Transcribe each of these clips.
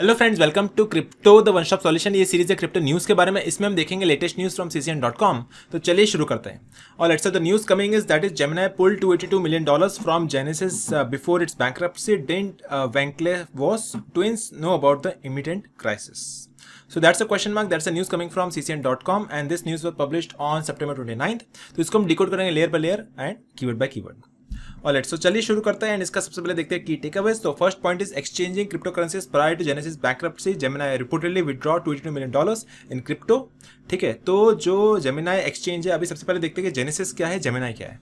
Hello friends welcome to crypto the one shop solution ये series है crypto news के बारे में इसमें हम देखेंगे latest news from CCN dot com तो चलिए शुरू करते हैं और let's the news coming is that is Gemini pull 282 million dollars from Genesis before its bankruptcy didn't Winklevoss twins know about the imminent crisis So that's a question mark. That's a news coming from ccn.com and this news was publish on September twenty तो इसको हम decode करेंगे layer by layer and keyword by keyword alright so चलिए शुरू करते हैं and इसका सबसे पहले देखते हैं की टेक अवेज तो first point is exchanging crypto currencies prior to Genesis bankruptcy Gemini reportedly withdraw twenty million dollars in crypto ठीक है तो जो जेमिनाई एक्सचेंज है अभी सबसे पहले देखते हैं कि जेनेसिस क्या है जेमिनाई क्या है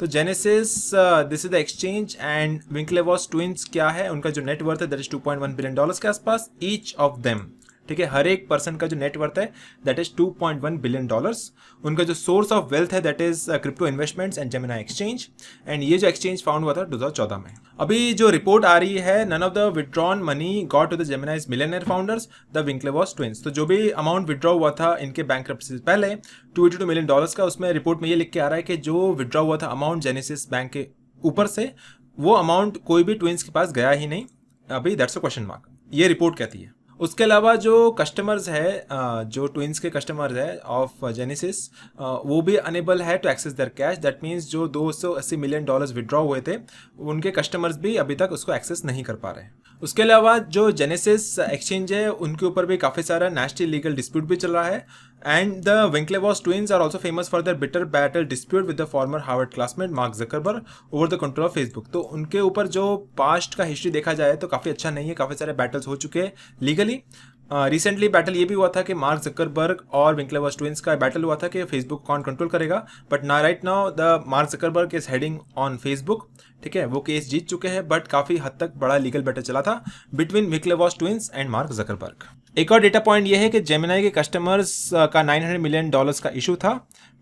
तो Genesis this is the exchange and Winklevoss twins क्या है उनका जो नेटवर्थ है दैट इज 2.1 बिलियन डॉलर्स के आसपास ईच ऑफ देम ठीक है हर एक पर्सन का जो नेटवर्थ है दैट इज 2.1 बिलियन डॉलर्स उनका जो सोर्स ऑफ वेल्थ है that is crypto investments and Gemini exchange एंड ये जो एक्सचेंज फाउंड हुआ था 2014 में अभी जो रिपोर्ट आ रही है none of the withdrawn money got to the Gemini is millionaire founders the Voss twins तो जो भी अमाउंट विड्रॉ हुआ था इनके बैंक से पहले two eighty two million dollars का उसमें रिपोर्ट में ये लिख के आ रहा है कि जो विड्रॉ हुआ था अमाउंट जेनेसिस बैंक के ऊपर से वो अमाउंट कोई भी ट्विंस के पास गया ही नहीं अभी दैट्स अ क्वेश्चन मार्क ये रिपोर्ट कहती है उसके अलावा जो कस्टमर्स है जो ट्विंस के कस्टमर्स है ऑफ जेनेसिस वो भी अनेबल है to access their cash that means जो 280 मिलियन डॉलर्स विड्रॉ हुए थे उनके कस्टमर्स भी अभी तक उसको एक्सेस नहीं कर पा रहे उसके अलावा जो जेनेसिस एक्सचेंज है उनके ऊपर भी काफ़ी सारा नेशनल लीगल डिस्प्यूट भी चल रहा है And the Winklevoss twins are also famous for their bitter battle dispute with the former Harvard classmate Mark Zuckerberg over the control of Facebook. तो उनके ऊपर जो पास्ट का हिस्ट्री देखा जाए तो काफ़ी अच्छा नहीं है काफ़ी सारे बैटल्स हो चुके हैं लीगली रिसेंटली बैटल ये भी हुआ था कि मार्क जकरबर्ग और विंकलेवर्स ट्विंस का बैटल हुआ था कि फेसबुक कौन कंट्रोल करेगा बट ना right now the Mark Zuckerberg is heading on Facebook ठीक है वो केस जीत चुके हैं बट काफ़ी हद तक बड़ा लीगल बैटल चला था between Winklevoss twins and Mark Zuckerberg एक और डेटा पॉइंट ये है कि जेमिनाई के कस्टमर्स uh, का 900 मिलियन डॉलर्स का इशू था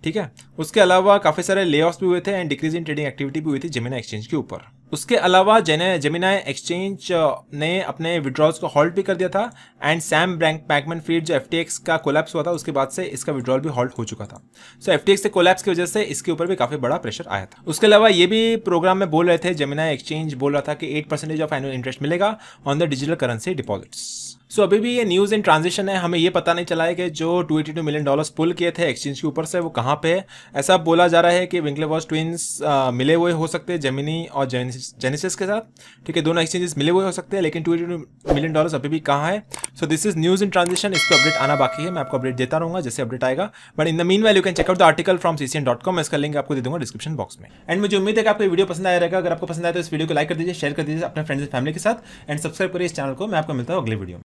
ठीक है उसके अलावा काफ़ी सारे ले भी हुए थे and decrease in trading activity भी हुई थी जेमिना एक्सचेंज के ऊपर उसके अलावा जेमिना एक्सचेंज uh, ने अपने विड्रॉल्स को हॉल्ट भी कर दिया था and Sam Bankman Fried जो एफ का कोलैप्स हुआ था उसके बाद से इसका विड्रॉल भी हॉल्ट हो चुका था सो so, एफ से कोलैप्स की वजह से इसके ऊपर भी काफ़ी बड़ा प्रेशर आया था उसके अलावा ये भी प्रोग्राम में बोल रहे थे जेमिनाई एक्सचेंज बोल रहा था कि eight percentage of annual interest मिलेगा on the digital currency deposits so so, अभी भी ये न्यूज़ इन ट्रांजिशन है हमें ये पता नहीं चला है कि जो 282 टू मिलियन डॉलर्स पुल किए थे एक्सचेंज के ऊपर से वो कहाँ पे है ऐसा बोला जा रहा है कि वॉस ट्विंस आ, मिले हुए हो सकते हैं जेमिनी और जेनेसिस के साथ ठीक है दोनों एक्सचेंजेस मिले हुए हो सकते हैं लेकिन टू टू मिलियन डॉलर्स अभी भी कहाँ है so this is news in transition इस पर अपडेट आना बाकी है मैं आपको अपडेट देता रहूँगा जैसे अपडेट आएगा but in the mean value can check out the article from C dot com मैं इसका लिंक आपको दे दूंगा डिस्क्रिप्शन बॉक्स में एंड मुझे उम्मीद है कि आपको वीडियो पसंद आया रहेगा अगर आपको पसंद आया तो इस वीडियो को लाइक कर दीजिए शेयर कर दीजिए अपने फ्रेंड्स फैमिली के साथ एंड सब्सक्राइब करिए इस चैनल को मैं आपको मिलता हूँ अगले वीडियो में